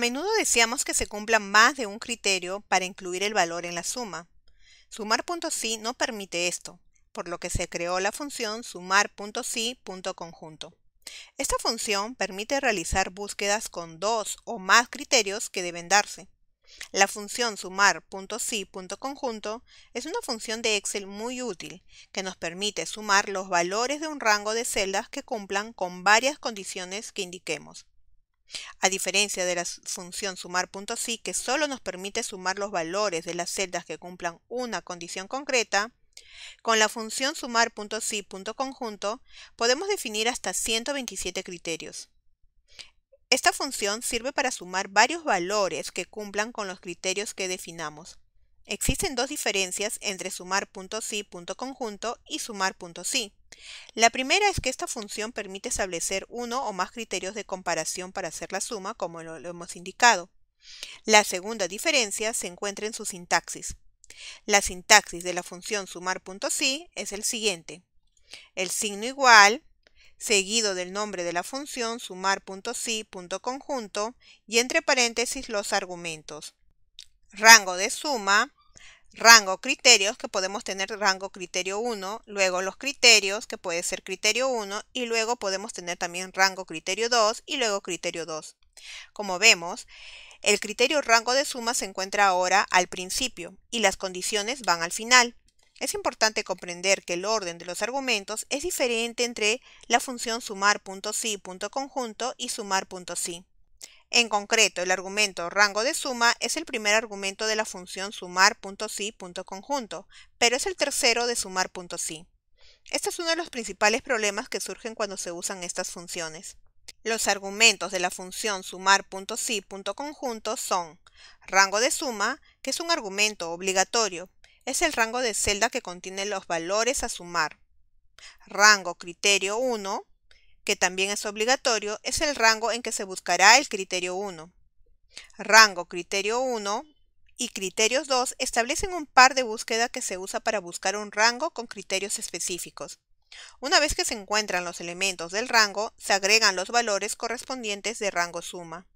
A menudo deseamos que se cumpla más de un criterio para incluir el valor en la suma. Sumar.si no permite esto, por lo que se creó la función sumar.si.conjunto. Esta función permite realizar búsquedas con dos o más criterios que deben darse. La función sumar.si.conjunto es una función de Excel muy útil que nos permite sumar los valores de un rango de celdas que cumplan con varias condiciones que indiquemos. A diferencia de la función sumar.si que solo nos permite sumar los valores de las celdas que cumplan una condición concreta, con la función sumar.si.conjunto podemos definir hasta 127 criterios. Esta función sirve para sumar varios valores que cumplan con los criterios que definamos. Existen dos diferencias entre sumar.si.conjunto y sumar.si. La primera es que esta función permite establecer uno o más criterios de comparación para hacer la suma, como lo, hemos indicado. La segunda diferencia se encuentra en su sintaxis. La sintaxis de la función sumar.si es el siguiente. El signo igual, seguido del nombre de la función sumar.si.conjunto y entre paréntesis los argumentos. Rango de suma, rango criterios, que podemos tener rango criterio 1, luego los criterios, que puede ser criterio 1, y luego podemos tener también rango criterio 2 y luego criterio 2. Como vemos, el criterio rango de suma se encuentra ahora al principio y las condiciones van al final. Es importante comprender que el orden de los argumentos es diferente entre la función sumar.si.conjunto y sumar.si. En concreto, el argumento rango de suma es el primer argumento de la función sumar.si.conjunto, pero es el tercero de sumar.si. Este es uno de los principales problemas que surgen cuando se usan estas funciones. Los argumentos de la función sumar.si.conjunto son rango de suma, que es un argumento obligatorio, es el rango de celda que contiene los valores a sumar, rango criterio 1, que también es obligatorio, es el rango en que se buscará el criterio 1. Rango criterio 1 y criterios 2 establecen un par de búsqueda que se usa para buscar un rango con criterios específicos. Una vez que se encuentran los elementos del rango, se agregan los valores correspondientes de rango suma.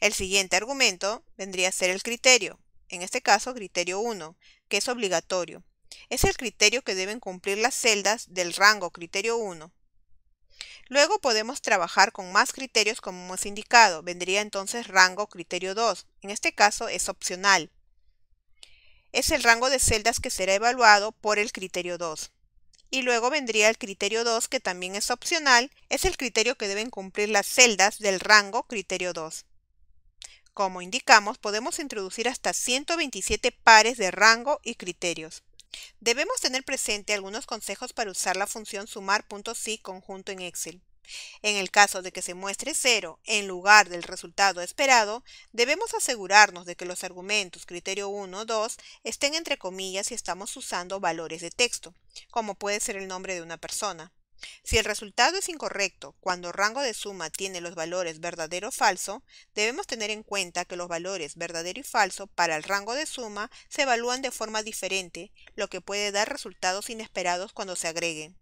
El siguiente argumento vendría a ser el criterio, en este caso criterio 1, que es obligatorio. Es el criterio que deben cumplir las celdas del rango criterio 1. Luego podemos trabajar con más criterios como hemos indicado. Vendría entonces rango criterio 2. En este caso es opcional. Es el rango de celdas que será evaluado por el criterio 2. Y luego vendría el criterio 2 que también es opcional. Es el criterio que deben cumplir las celdas del rango criterio 2. Como indicamos, podemos introducir hasta 127 pares de rango y criterios. Debemos tener presente algunos consejos para usar la función sumar.si conjunto en Excel. En el caso de que se muestre cero en lugar del resultado esperado, debemos asegurarnos de que los argumentos criterio 1, 2 estén entre comillas si estamos usando valores de texto, como puede ser el nombre de una persona. Si el resultado es incorrecto cuando rango de suma tiene los valores verdadero o falso, debemos tener en cuenta que los valores verdadero y falso para el rango de suma se evalúan de forma diferente, lo que puede dar resultados inesperados cuando se agreguen.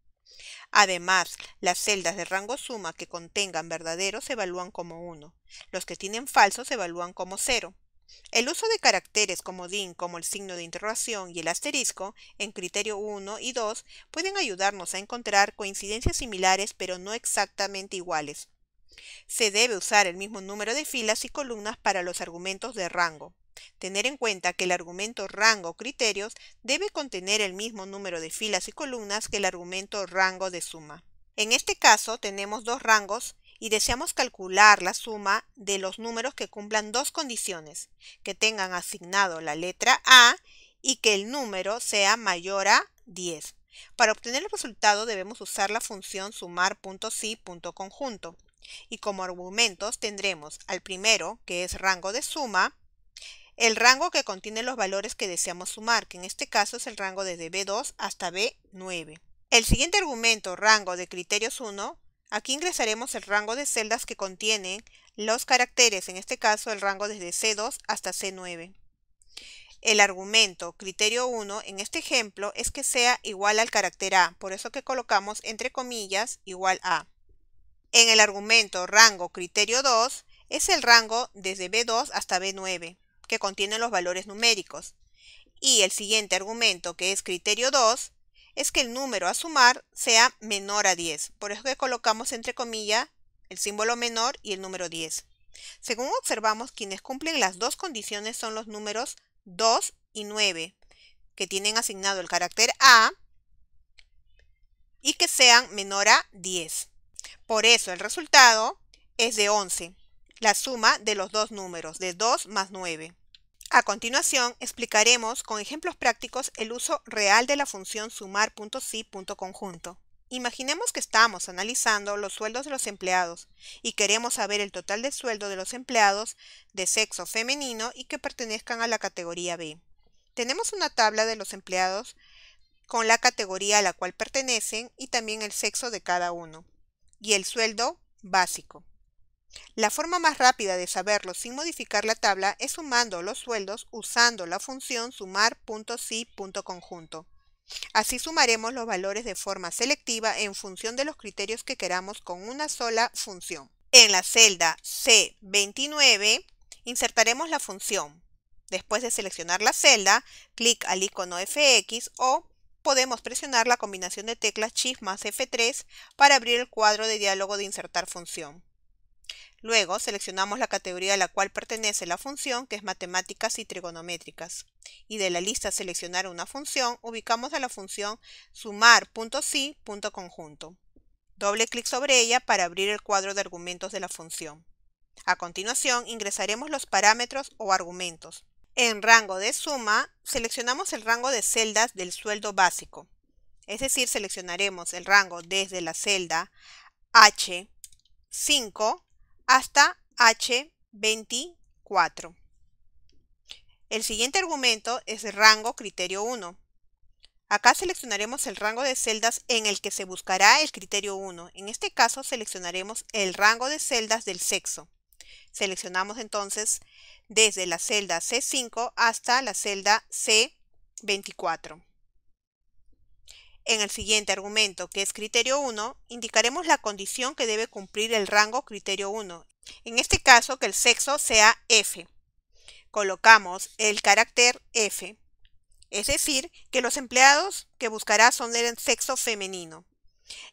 Además, las celdas de rango suma que contengan verdadero se evalúan como 1, los que tienen falso se evalúan como 0. El uso de caracteres como DIN, como el signo de interrogación y el asterisco, en criterio 1 y 2, pueden ayudarnos a encontrar coincidencias similares pero no exactamente iguales. Se debe usar el mismo número de filas y columnas para los argumentos de rango. Tener en cuenta que el argumento rango criterios debe contener el mismo número de filas y columnas que el argumento rango de suma. En este caso tenemos dos rangos y deseamos calcular la suma de los números que cumplan dos condiciones, que tengan asignado la letra A y que el número sea mayor a 10. Para obtener el resultado debemos usar la función sumar.si.conjunto y como argumentos tendremos al primero, que es rango de suma, el rango que contiene los valores que deseamos sumar, que en este caso es el rango desde B2 hasta B9. El siguiente argumento, rango de criterios 1, Aquí ingresaremos el rango de celdas que contienen los caracteres, en este caso el rango desde C2 hasta C9. El argumento, criterio 1, en este ejemplo es que sea igual al carácter A, por eso que colocamos entre comillas igual a. En el argumento rango criterio 2 es el rango desde B2 hasta B9, que contiene los valores numéricos. Y el siguiente argumento, que es criterio 2, es que el número a sumar sea menor a 10. Por eso que colocamos entre comillas el símbolo menor y el número 10. Según observamos, quienes cumplen las dos condiciones son los números 2 y 9, que tienen asignado el carácter A y que sean menor a 10. Por eso el resultado es de 11, la suma de los dos números, de 2 más 9. A continuación, explicaremos con ejemplos prácticos el uso real de la función sumar.si.conjunto. Imaginemos que estamos analizando los sueldos de los empleados y queremos saber el total de sueldo de los empleados de sexo femenino y que pertenezcan a la categoría B. Tenemos una tabla de los empleados con la categoría a la cual pertenecen y también el sexo de cada uno y el sueldo básico. La forma más rápida de saberlo sin modificar la tabla es sumando los sueldos usando la función sumar.si.conjunto. Así sumaremos los valores de forma selectiva en función de los criterios que queramos con una sola función. En la celda C29 insertaremos la función. Después de seleccionar la celda, clic al icono FX o podemos presionar la combinación de teclas Shift más F3 para abrir el cuadro de diálogo de insertar función. Luego seleccionamos la categoría a la cual pertenece la función, que es matemáticas y trigonométricas. Y de la lista seleccionar una función, ubicamos a la función sumar.si.conjunto. Doble clic sobre ella para abrir el cuadro de argumentos de la función. A continuación ingresaremos los parámetros o argumentos. En rango de suma seleccionamos el rango de celdas del sueldo básico. Es decir, seleccionaremos el rango desde la celda H5 hasta H24. El siguiente argumento es rango criterio 1. Acá seleccionaremos el rango de celdas en el que se buscará el criterio 1. En este caso seleccionaremos el rango de celdas del sexo. Seleccionamos entonces desde la celda C5 hasta la celda C24. En el siguiente argumento, que es criterio 1, indicaremos la condición que debe cumplir el rango criterio 1. En este caso, que el sexo sea F. Colocamos el carácter F. Es decir, que los empleados que buscará son del sexo femenino.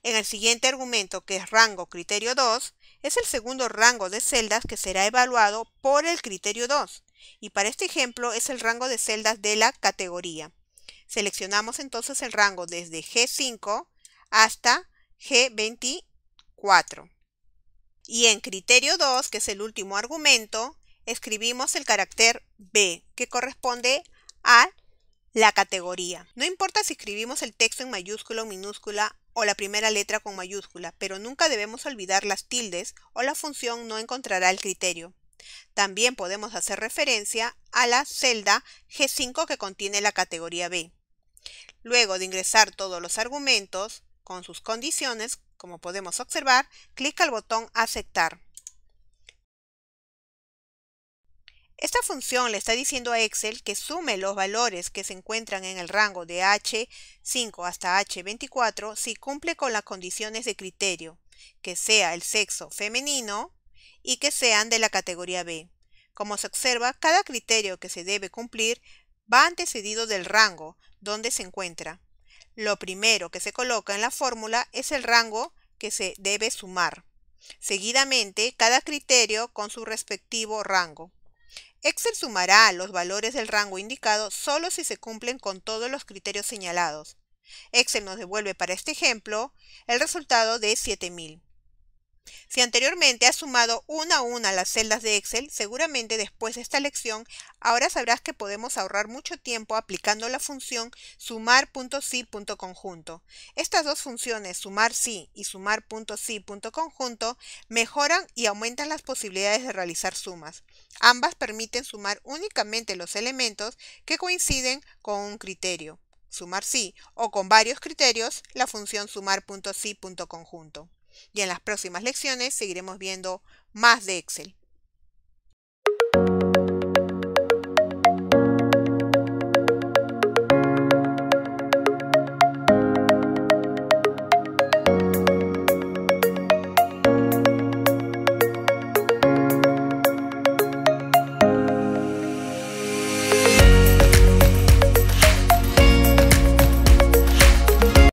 En el siguiente argumento, que es rango criterio 2, es el segundo rango de celdas que será evaluado por el criterio 2, y para este ejemplo es el rango de celdas de la categoría. Seleccionamos entonces el rango desde G5 hasta G24. Y en criterio 2, que es el último argumento, escribimos el carácter B, que corresponde a la categoría. No importa si escribimos el texto en mayúscula o minúscula o la primera letra con mayúscula, pero nunca debemos olvidar las tildes o la función no encontrará el criterio. También podemos hacer referencia a la celda G5 que contiene la categoría B. Luego de ingresar todos los argumentos con sus condiciones, como podemos observar, clic al botón Aceptar. Esta función le está diciendo a Excel que sume los valores que se encuentran en el rango de H5 hasta H24 si cumple con las condiciones de criterio, que sea el sexo femenino y que sean de la categoría B. Como se observa, cada criterio que se debe cumplir va antecedido del rango donde se encuentra. Lo primero que se coloca en la fórmula es el rango que se debe sumar. Seguidamente, cada criterio con su respectivo rango. Excel sumará los valores del rango indicado solo si se cumplen con todos los criterios señalados. Excel nos devuelve para este ejemplo el resultado de 7000. Si anteriormente has sumado una a una las celdas de Excel, seguramente después de esta lección, ahora sabrás que podemos ahorrar mucho tiempo aplicando la función sumar.si.conjunto. Estas dos funciones, SUMAR.SI y sumar.si.conjunto, mejoran y aumentan las posibilidades de realizar sumas. Ambas permiten sumar únicamente los elementos que coinciden con un criterio, SUMAR.SI, o con varios criterios, la función sumar.si.conjunto y en las próximas lecciones seguiremos viendo más de Excel.